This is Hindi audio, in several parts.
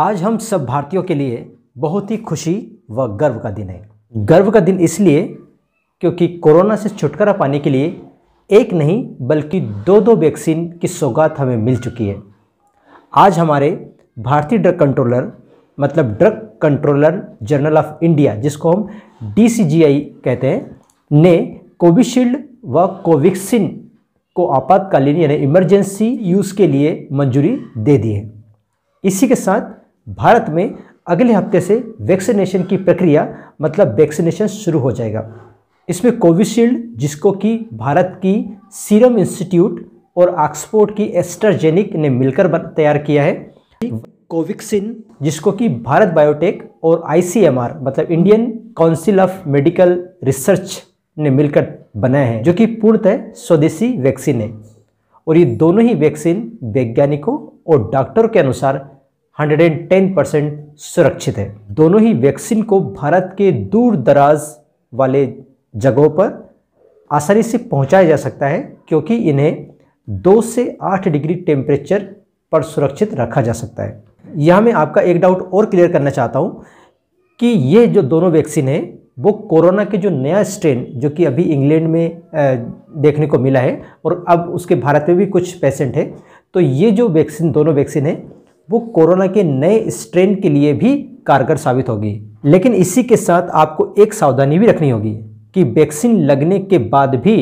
आज हम सब भारतीयों के लिए बहुत ही खुशी व गर्व का दिन है गर्व का दिन इसलिए क्योंकि कोरोना से छुटकारा पाने के लिए एक नहीं बल्कि दो दो वैक्सीन की सौगात हमें मिल चुकी है आज हमारे भारतीय ड्रग कंट्रोलर मतलब drug controller general of India जिसको हम डी कहते हैं ने कोविशील्ड व कोविक्सिन को आपातकालीन यानी इमरजेंसी यूज़ के लिए मंजूरी दे दी है इसी के साथ भारत में अगले हफ्ते से वैक्सीनेशन की प्रक्रिया मतलब वैक्सीनेशन शुरू हो जाएगा इसमें कोविशील्ड जिसको कि भारत की सीरम इंस्टीट्यूट और ऑक्सफोर्ड की एस्ट्राजेनिक ने मिलकर तैयार किया है कोविक्सिन जिसको कि भारत बायोटेक और आईसीएमआर मतलब Indian council of medical research ने मिलकर बनाया है जो कि पूर्णतः स्वदेशी वैक्सीन है और ये दोनों ही वैक्सीन वैज्ञानिकों और डॉक्टरों के अनुसार 110 परसेंट सुरक्षित है दोनों ही वैक्सीन को भारत के दूर दराज वाले जगहों पर आसानी से पहुंचाया जा सकता है क्योंकि इन्हें दो से आठ डिग्री टेम्परेचर पर सुरक्षित रखा जा सकता है यहाँ मैं आपका एक डाउट और क्लियर करना चाहता हूँ कि ये जो दोनों वैक्सीन है वो कोरोना के जो नया स्ट्रेन जो कि अभी इंग्लैंड में देखने को मिला है और अब उसके भारत में भी कुछ पेशेंट है तो ये जो वैक्सीन दोनों वैक्सीन है वो कोरोना के नए स्ट्रेन के लिए भी कारगर साबित होगी लेकिन इसी के साथ आपको एक सावधानी भी रखनी होगी कि वैक्सीन लगने के बाद भी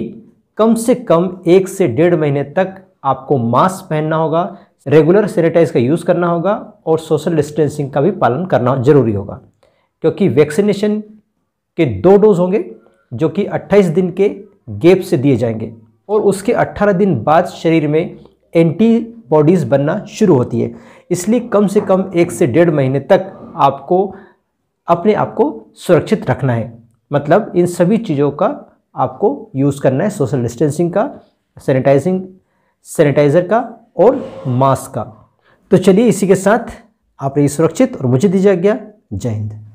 कम से कम एक से डेढ़ महीने तक आपको मास्क पहनना होगा रेगुलर सैनिटाइज का यूज़ करना होगा और सोशल डिस्टेंसिंग का भी पालन करना जरूरी होगा क्योंकि वैक्सीनेशन के दो डोज होंगे जो कि 28 दिन के गेप से दिए जाएंगे और उसके 18 दिन बाद शरीर में एंटी बॉडीज़ बनना शुरू होती है इसलिए कम से कम एक से डेढ़ महीने तक आपको अपने आप को सुरक्षित रखना है मतलब इन सभी चीज़ों का आपको यूज़ करना है सोशल डिस्टेंसिंग का सैनिटाइजिंग सैनिटाइज़र का और मास्क का तो चलिए इसी के साथ आप रहिए सुरक्षित और मुझे दीजिए आज्ञा जय हिंद